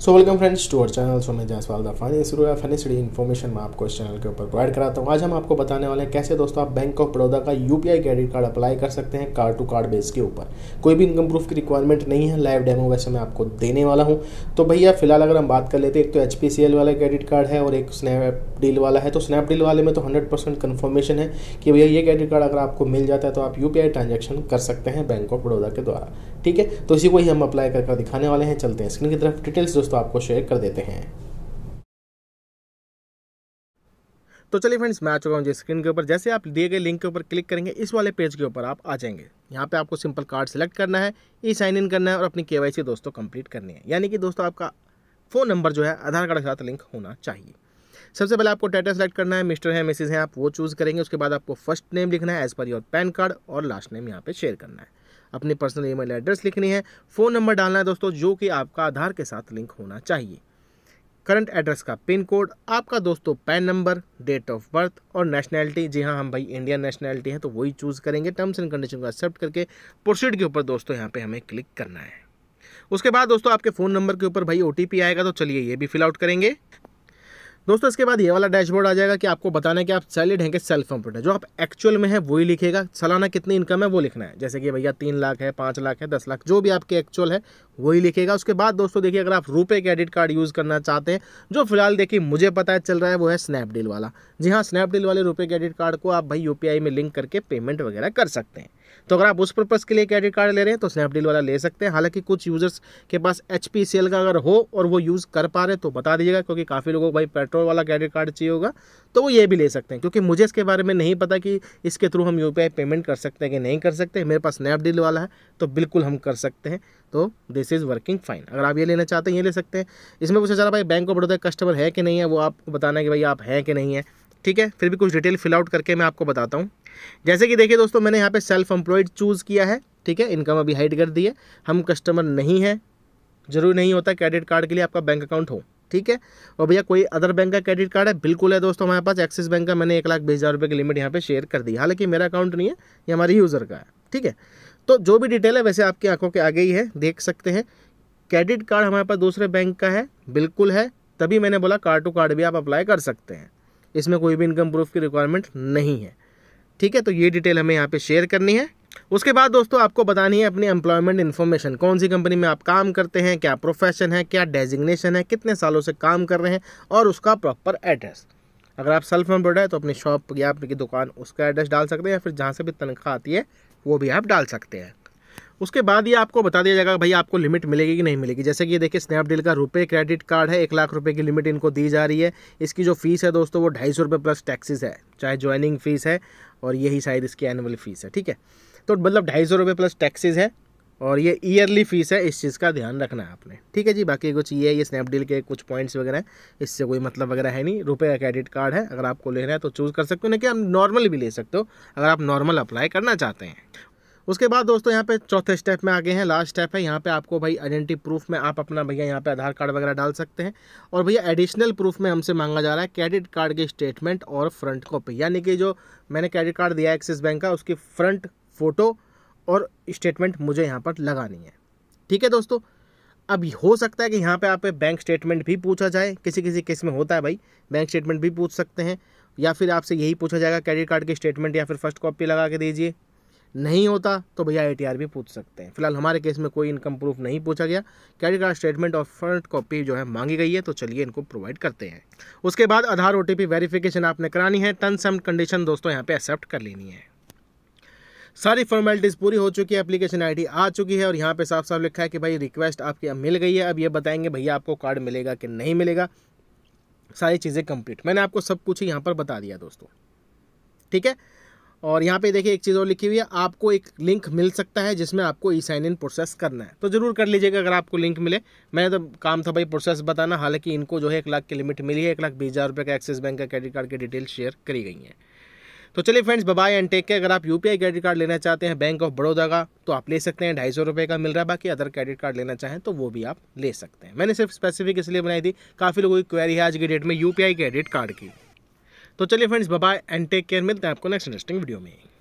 so welcome friends to our channel so मैं Jaiswal the finance guru funny study information मैं आपको इस चैनल के ऊपर प्रोवाइड कराता हूँ आज हम आपको बताने वाले हैं कैसे दोस्तों आप बैंक ऑफ बड़ौदा का यू क्रेडिट कार्ड अप्लाई कर सकते हैं कार्ड टू कार्ड बेस के ऊपर कोई भी इनकम प्रूफ की रिक्वायरमेंट नहीं है लाइव डेमो वैसे मैं आपको देने वाला हूँ तो भैया फिलहाल अगर हम बात कर लेते हैं एक तो एच वाला क्रेडिट कार्ड है और एक स्नैपडील वाला है तो स्नैपडील वाले में तो हंड्रेड परसेंट कन्फर्मेशन है कि भैया ये क्रेडिट कार्ड अगर आपको मिल जाता है तो आप यू ट्रांजेक्शन कर सकते हैं बैंक ऑफ बड़ौदा के द्वारा ठीक है तो इसी को ही हम अप्लाई करके दिखाने वाले हैं चलते हैं स्क्रीन की तरफ डिटेल्स दोस्तों आपको शेयर कर देते हैं तो चलिए फ्रेंड्स मैं आ चुका हूँ जी स्क्रीन के ऊपर जैसे आप दिए गए लिंक के ऊपर क्लिक करेंगे इस वाले पेज के ऊपर आप आ जाएंगे यहाँ पे आपको सिंपल कार्ड सेलेक्ट करना है ई साइन इन करना है और अपनी केवाईसी दोस्तों कंप्लीट करनी है यानी कि दोस्तों आपका फ़ोन नंबर जो है आधार कार्ड के साथ लिंक होना चाहिए सबसे पहले आपको टाइटल सेलेक्ट करना है मिस्टर है मिसिज हैं आप वो चूज़ करेंगे उसके बाद आपको फर्स्ट नेम लिखना है as per your PAN card और लास्ट नेम यहाँ पर शेयर करना है अपनी पर्सनल ईमेल एड्रेस लिखनी है फ़ोन नंबर डालना है दोस्तों जो कि आपका आधार के साथ लिंक होना चाहिए करंट एड्रेस का पिन कोड आपका दोस्तों PAN number date of birth और नेशनैलिटी जी हाँ हम भाई इंडियन नेशनैलिटी है तो वही चूज़ करेंगे टर्म्स एंड कंडीशन को एक्सेप्ट करके प्रोसीड के ऊपर दोस्तों यहाँ पे हमें क्लिक करना है उसके बाद दोस्तों आपके फ़ोन नंबर के ऊपर भाई ओ आएगा तो चलिए ये भी फिलआउट करेंगे दोस्तों इसके बाद ये वाला डैशबोर्ड आ जाएगा कि आपको बताना है कि आप सैलिड हैं कि सेल्फ एम्प्लॉयड है जो आप एक्चुअल में है वही लिखेगा सालाना कितनी इनकम है वो लिखना है जैसे कि भैया तीन लाख है पाँच लाख है दस लाख जो भी आपके एक्चुअल है वही लिखेगा उसके बाद दोस्तों देखिए अगर आप रुपये क्रेडिट कार्ड यूज़ करना चाहते हैं जो फिलहाल देखिए मुझे पता है चल रहा है वो है स्नैपडील वाला जी हाँ स्नैपडील वाले रुपये क्रेडिट कार्ड को आप भाई यू में लिंक करके पेमेंट वगैरह कर सकते हैं तो अगर आप उस पर्पज़ के लिए क्रेडिट कार्ड ले रहे हैं तो स्नैपडील वाला ले सकते हैं हालांकि कुछ यूज़र्स के पास एच का अगर हो और वो यूज़ कर पा रहे तो बता दीजिएगा क्योंकि काफ़ी लोगों को भाई पेट्रोल वाला क्रेडिट कार्ड चाहिए होगा तो वो ये भी ले सकते हैं क्योंकि मुझे इसके बारे में नहीं पता कि इसके थ्रू हम यू पेमेंट कर सकते हैं कि नहीं कर सकते मेरे पास स्नैपडील वाला है तो बिल्कुल हम कर सकते हैं तो दिस इज़ वर्किंग फाइन अगर आप ये लेना चाहते हैं ये ले सकते हैं इसमें पूछा जा रहा भाई बैंक ऑफ बड़ौदा कस्टमर है कि नहीं है वो आपको बताना है कि भाई आप हैं कि नहीं है ठीक है फिर भी कुछ डिटेल फिल आउट करके मैं आपको बताता हूँ जैसे कि देखिए दोस्तों मैंने यहाँ पे सेल्फ एम्प्लॉयड चूज़ किया है ठीक है इनकम अभी हाइड कर दी है हम कस्टमर नहीं हैं जरूर नहीं होता क्रेडिट कार्ड के लिए आपका बैंक अकाउंट हो ठीक है और भैया कोई अदर बैंक का क्रेडिट कार्ड है बिल्कुल है दोस्तों हमारे पास एक्सिस बैंक का मैंने एक लाख बीस हज़ार रुपये की लिमिट यहाँ पे शेयर कर दी हालांकि मेरा अकाउंट नहीं है ये हमारे यूज़र का है ठीक है तो जो भी डिटेल है वैसे आपकी आंखों के आगे ही है देख सकते हैं क्रेडिट कार्ड हमारे पास दूसरे बैंक का है बिल्कुल है तभी मैंने बोला कार्ड टू कार्ड भी आप अप्लाई कर सकते हैं इसमें कोई भी इनकम प्रूफ की रिक्वायरमेंट नहीं है ठीक है तो ये डिटेल हमें यहाँ पे शेयर करनी है उसके बाद दोस्तों आपको बतानी है अपनी एम्प्लॉयमेंट इन्फॉर्मेशन कौन सी कंपनी में आप काम करते हैं क्या प्रोफेशन है क्या डेजिग्नेशन है कितने सालों से काम कर रहे हैं और उसका प्रॉपर एड्रेस अगर आप सेल्फ एम्प्लॉयड है तो अपनी शॉप या अपनी दुकान उसका एड्रेस डाल सकते हैं या फिर जहाँ से भी तनख्वाह आती है वो भी आप डाल सकते हैं उसके बाद ये आपको बता दिया जाएगा भाई आपको लिमिट मिलेगी कि नहीं मिलेगी जैसे कि ये देखिए स्नैपडील का रुपए क्रेडिट कार्ड है एक लाख रुपए की लिमिट इनको दी जा रही है इसकी जो फीस है दोस्तों वो ढाई सौ रुपये प्लस टैक्सेस है चाहे ज्वाइनिंग फीस है और यही शायद इसकी एनुअल फ़ीस है ठीक है तो मतलब ढाई सौ रुपये प्लस टैक्सेज है और ये ईयरली फीस है इस चीज़ का ध्यान रखना है आपने ठीक है जी बाकी कुछ ये ये स्नैपडील के कुछ पॉइंट्स वगैरह हैं इससे कोई मतलब वगैरह है नहीं रुपए का क्रेडिट कार्ड है अगर आपको लेना है तो चूज़ कर सकते हो ना कि आप नॉर्मल भी ले सकते हो अगर आप नॉर्मल अप्लाई करना चाहते हैं उसके बाद दोस्तों यहाँ पे चौथे स्टेप में आगे हैं लास्ट स्टेप है यहाँ पे आपको भाई आइडेंटिटी प्रूफ में आप अपना भैया यहाँ पे आधार कार्ड वगैरह डाल सकते हैं और भैया एडिशनल प्रूफ में हमसे मांगा जा रहा है क्रेडिट कार्ड की स्टेटमेंट और फ्रंट कॉपी यानी कि जो मैंने क्रेडिट कार्ड दिया एक्सिस बैंक का उसकी फ्रंट फ़ोटो और स्टेटमेंट मुझे यहाँ पर लगानी है ठीक है दोस्तों अब हो सकता है कि यहाँ पर आप बैंक स्टेटमेंट भी पूछा जाए किसी किसी केस में होता है भाई बैंक स्टेटमेंट भी पूछ सकते हैं या फिर आपसे यही पूछा जाएगा क्रेडिट कार्ड की स्टेटमेंट या फिर फर्स्ट कॉपी लगा के दीजिए नहीं होता तो भैया ए भी पूछ सकते हैं फिलहाल हमारे केस में कोई इनकम प्रूफ नहीं पूछा गया क्रेडिट कार्ड स्टेटमेंट और फ्रंट कॉपी जो है मांगी गई है तो चलिए इनको प्रोवाइड करते हैं उसके बाद आधार ओ वेरिफिकेशन आपने करानी है टर्म्स एंड कंडीशन दोस्तों यहाँ पर एक्सेप्ट कर लेनी है सारी फॉर्मेलिटीज़ पूरी हो चुकी है एप्लीकेशन आईडी आ चुकी है और यहाँ पे साफ साफ लिखा है कि भाई रिक्वेस्ट आपकी अब मिल गई है अब ये बताएंगे भैया आपको कार्ड मिलेगा कि नहीं मिलेगा सारी चीज़ें कंप्लीट मैंने आपको सब कुछ यहाँ पर बता दिया दोस्तों ठीक है और यहाँ पे देखिए एक चीज़ और लिखी हुई है आपको एक लिंक मिल सकता है जिसमें आपको ई साइन इन प्रोसेस करना है तो ज़रूर कर लीजिएगा अगर आपको लिंक मिले मैंने तो काम था भाई प्रोसेस बताना हालांकि इनको जो है एक लाख की लिमिट मिली है एक लाख बीस हज़ार रुपये का एक्सिस बैंक का क्रेडिट कार्ड की डिटेल शेयर करी गई हैं तो चलिए फ्रेंड्स बाय एंड टेक के अगर आप यू क्रेडिट कार्ड लेना चाहते हैं बैंक ऑफ बड़ौदा का तो आप ले सकते हैं ढाई सौ रुपये का मिल रहा है बाकी अदर क्रेडिट कार्ड लेना चाहें तो वो भी आप ले सकते हैं मैंने सिर्फ स्पेसिफिक इसलिए बनाई थी काफ़ी लोगों की क्वेरी है आज की डेट में यू क्रेडिट कार्ड की तो चलिए friends bye and take care मिलते हैं आपको नेक्स्ट इंटरेस्टिंग वीडियो में